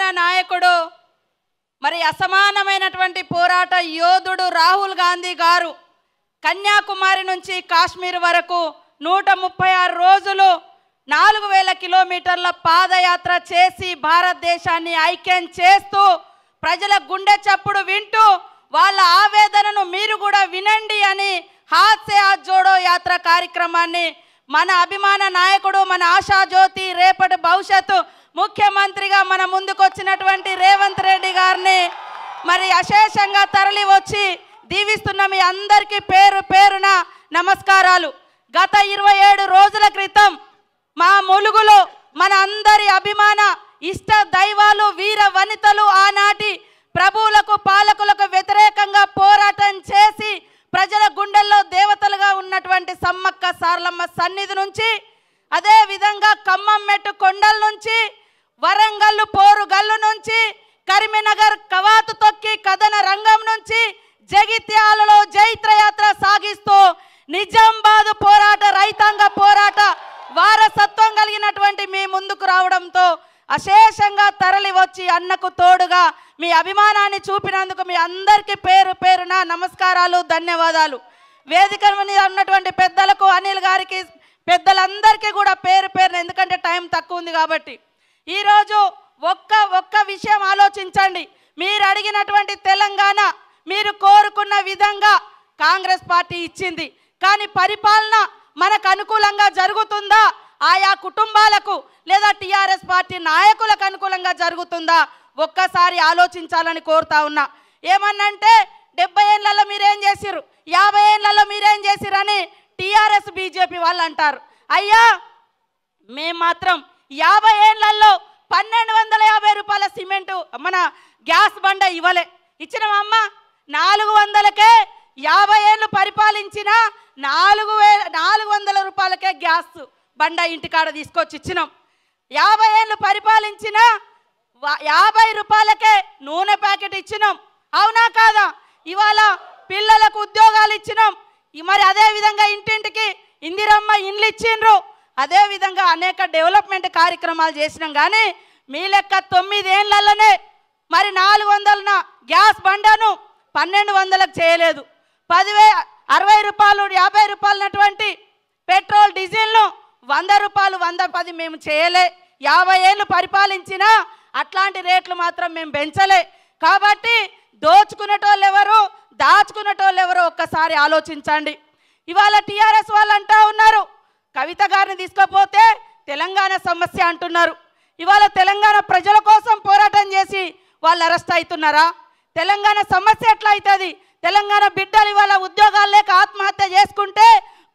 తెలంగాణ నాయకుడు మరి అసమానమైనటువంటి పోరాట యోధుడు రాహుల్ గాంధీ గారు కన్యాకుమారి నుంచి కాశ్మీర్ వరకు నూట ముప్పై ఆరు రోజులు నాలుగు వేల కిలోమీటర్ల పాదయాత్ర చేసి భారతదేశాన్ని ఐక్యం చేస్తూ ప్రజల గుండె చప్పుడు వింటూ వాళ్ళ ఆవేదనను మీరు కూడా వినండి అని హాస్య హాత్ జోడో యాత్ర కార్యక్రమాన్ని మన అభిమాన నాయకుడు మన ఆశాజ్యోతి రేపటి భవిష్యత్తు ముఖ్యమంత్రిగా మన ముందుకొచ్చినటువంటి రేవంత్ రెడ్డి గారిని మరి అశేషంగా తరలి వచ్చి దీవిస్తున్న మీ అందరికీ పేరు పేరున నమస్కారాలు గత ఇరవై ఏడు రోజుల క్రితం మా ములుగులో మన అందరి అభిమాన ఇష్ట దైవాలు వీర వనితలు ఆనాటి ప్రభువుల కరీంనగర్ కవాతు తొక్కి కథన రంగం నుంచి జగిత్యాలలో జైత్రయాత్ర సాగిస్తూ నిజామాబాద్ పోరాట రైతాంగ పోరాట వారసత్వం కలిగినటువంటి మీ ముందుకు రావడంతో అశేషంగా తరలి వచ్చి అన్నకు తోడుగా మీ అభిమానాన్ని చూపినందుకు మీ అందరికీ పేరు పేరున నమస్కారాలు ధన్యవాదాలు వేదిక మీద ఉన్నటువంటి పెద్దలకు అనిల్ గారికి పెద్దలందరికీ కూడా పేరు పేరున ఎందుకంటే టైం తక్కువ ఉంది కాబట్టి ఈరోజు ఒక్క ఒక్క విషయం ఆలోచించండి మీరు అడిగినటువంటి తెలంగాణ మీరు కోరుకున్న విధంగా కాంగ్రెస్ పార్టీ ఇచ్చింది కానీ పరిపాలన మనకు అనుకూలంగా జరుగుతుందా ఆయా కుటుంబాలకు లేదా టీఆర్ఎస్ పార్టీ నాయకులకు అనుకూలంగా జరుగుతుందా ఒక్కసారి ఆలోచించాలని కోరుతా ఉన్నా ఏమన్నంటే డెబ్బై ఏళ్ళలో మీరేం చేసిరు యాభై ఏళ్ళలో మీరేం చేసిరని టీఆర్ఎస్ బీజేపీ వాళ్ళు అంటారు అయ్యా మేము మాత్రం యాభై ఏళ్ళల్లో పన్నెండు వందల యాభై రూపాయల సిమెంటు మన గ్యాస్ బండ ఇవ్వలే అమ్మ నాలుగు వందలకే యాభై ఏళ్ళు పరిపాలించిన నాలుగు వేల నాలుగు వందల రూపాయలకే గ్యాస్ బండ ఇంటికాడ తీసుకొచ్చి ఇచ్చినాం యాభై ఏళ్ళు పరిపాలించిన యాభై రూపాయలకే నూనె ప్యాకెట్ ఇచ్చినాం అవునా కాదా ఇవాళ పిల్లలకు ఉద్యోగాలు ఇచ్చినాం మరి అదే విధంగా ఇంటింటికి ఇందిరమ్మ ఇండ్లు ఇచ్చిండ్రు అదేవిధంగా అనేక డెవలప్మెంట్ కార్యక్రమాలు చేసినాం కానీ మీ లెక్క తొమ్మిదేళ్లలోనే మరి నాలుగు వందల గ్యాస్ బండను పన్నెండు వందలకు చేయలేదు పదివే అరవై రూపాయలు యాభై రూపాయలున్నటువంటి పెట్రోల్ డీజిల్ను వంద రూపాయలు వంద పది మేము చేయలే యాభై ఏళ్ళు పరిపాలించినా అట్లాంటి రేట్లు మాత్రం మేము పెంచలే కాబట్టి దోచుకునేటోళ్ళు ఎవరు దాచుకునేటోళ్ళు ఎవరు ఒక్కసారి ఆలోచించండి ఇవాళ టీఆర్ఎస్ వాళ్ళు అంటా ఉన్నారు కవిత గారిని తీసుకోపోతే తెలంగాణ సమస్య అంటున్నారు ఇవాళ తెలంగాణ ప్రజల కోసం పోరాటం చేసి వాళ్ళు అరెస్ట్ అవుతున్నారా తెలంగాణ సమస్య ఎట్లా అవుతుంది తెలంగాణ బిడ్డలు ఇవాళ ఉద్యోగాలు లేక ఆత్మహత్య చేసుకుంటే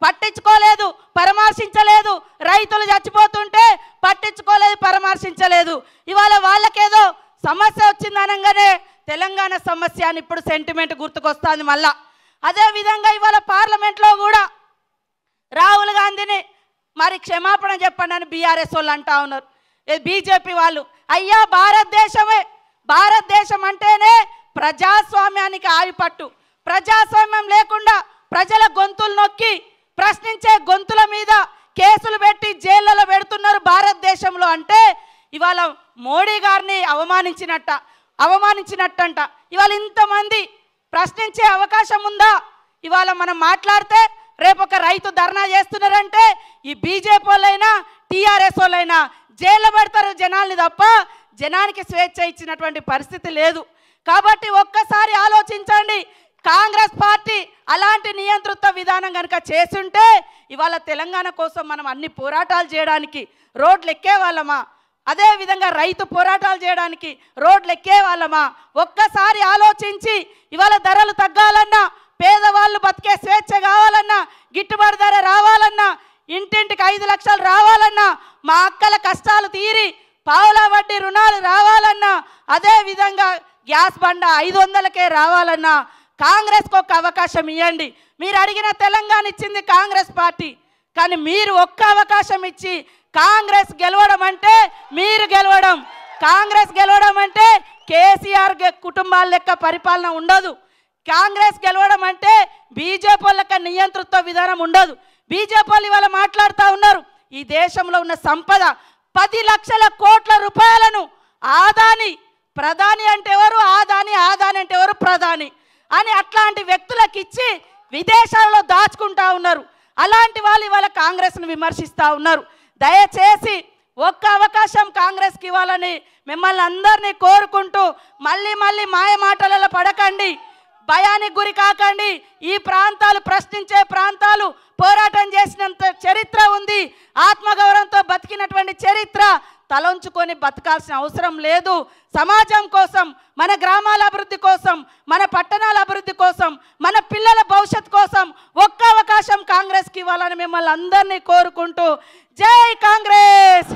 పట్టించుకోలేదు పరామర్శించలేదు రైతులు చచ్చిపోతుంటే పట్టించుకోలేదు పరామర్శించలేదు ఇవాళ వాళ్ళకేదో సమస్య వచ్చింది అనగానే తెలంగాణ సమస్య అని ఇప్పుడు సెంటిమెంట్ గుర్తుకొస్తుంది మళ్ళా అదేవిధంగా ఇవాళ పార్లమెంట్లో కూడా రాహుల్ గాంధీని మరి క్షమాపణ చెప్పండి అని బీఆర్ఎస్ వాళ్ళు అంటా ఉన్నారు బీజేపీ వాళ్ళు అయ్యా భారతదేశమే భారతదేశం అంటేనే ప్రజాస్వామ్యానికి ఆయుపట్టు ప్రజాస్వామ్యం లేకుండా ప్రజల గొంతులు నొక్కి ప్రశ్నించే గొంతుల మీద కేసులు పెట్టి జైళ్ళలో పెడుతున్నారు భారతదేశంలో అంటే ఇవాళ మోడీ గారిని అవమానించినట్ట అవమానించినట్టంట ఇవాళ ఇంతమంది ప్రశ్నించే అవకాశం ఉందా ఇవాళ మనం మాట్లాడితే రేపు ఒక రైతు ధర్నా చేస్తున్నారంటే ఈ బీజేపీ వాళ్ళైనా టీఆర్ఎస్ వాళ్ళైనా జైలు పడతారు జనాల్ని తప్ప జనానికి స్వేచ్ఛ ఇచ్చినటువంటి పరిస్థితి లేదు కాబట్టి ఒక్కసారి ఆలోచించండి కాంగ్రెస్ పార్టీ అలాంటి నియంతృత్వ విధానం కనుక చేస్తుంటే ఇవాళ తెలంగాణ కోసం మనం అన్ని పోరాటాలు చేయడానికి రోడ్లు ఎక్కే వాళ్ళమా అదేవిధంగా రైతు పోరాటాలు చేయడానికి రోడ్లు ఎక్కే వాళ్ళమా ఒక్కసారి ఆలోచించి ఇవాళ ధరలు తగ్గాలన్నా పేదవాళ్ళు బతికే స్వేచ్ఛ కావాలన్నా గిట్టుబాటు ధర రావాలన్నా ఇంటింటికి ఐదు లక్షలు రావాలన్నా మా అక్కల కష్టాలు తీరి పావుల వడ్డీ రుణాలు రావాలన్నా అదే విధంగా గ్యాస్ బండ ఐదు వందలకే రావాలన్నా కాంగ్రెస్కి ఒక అవకాశం ఇవ్వండి మీరు అడిగిన తెలంగాణ ఇచ్చింది కాంగ్రెస్ పార్టీ కానీ మీరు ఒక్క అవకాశం ఇచ్చి కాంగ్రెస్ గెలవడం అంటే మీరు గెలవడం కాంగ్రెస్ గెలవడం అంటే కేసీఆర్ కుటుంబాల లెక్క పరిపాలన ఉండదు కాంగ్రెస్ గెలవడం అంటే బీజేపీ లెక్క నియంతృత్వ విధానం ఉండదు బీజేపీ వాళ్ళు మాట్లాడుతూ ఉన్నారు ఈ దేశంలో ఉన్న సంపద పది లక్షల కోట్ల రూపాయలను ఆదాని ప్రధాని అంటే ఎవరు ఆదాని ఆదాని అంటే ఎవరు ప్రధాని అని అట్లాంటి వ్యక్తులకు ఇచ్చి విదేశాలలో దాచుకుంటా ఉన్నారు అలాంటి వాళ్ళు ఇవాళ కాంగ్రెస్ను విమర్శిస్తూ ఉన్నారు దయచేసి ఒక్క అవకాశం కాంగ్రెస్కి ఇవ్వాలని మిమ్మల్ని అందరినీ కోరుకుంటూ మళ్ళీ మళ్ళీ మాయ మాటలలో పడకండి భయానికి గురి కాకండి ఈ ప్రాంతాలు ప్రశ్నించే ప్రాంతాలు పోరాటం చేసినంత చరిత్ర ఉంది ఆత్మగౌరవంతో బతికినటువంటి చరిత్ర తలంచుకొని బతకాల్సిన అవసరం లేదు సమాజం కోసం మన గ్రామాల అభివృద్ధి కోసం మన పట్టణాల అభివృద్ధి కోసం మన పిల్లల భవిష్యత్ కోసం ఒక్క అవకాశం కాంగ్రెస్కి ఇవ్వాలని మిమ్మల్ని అందరినీ కోరుకుంటూ జై కాంగ్రెస్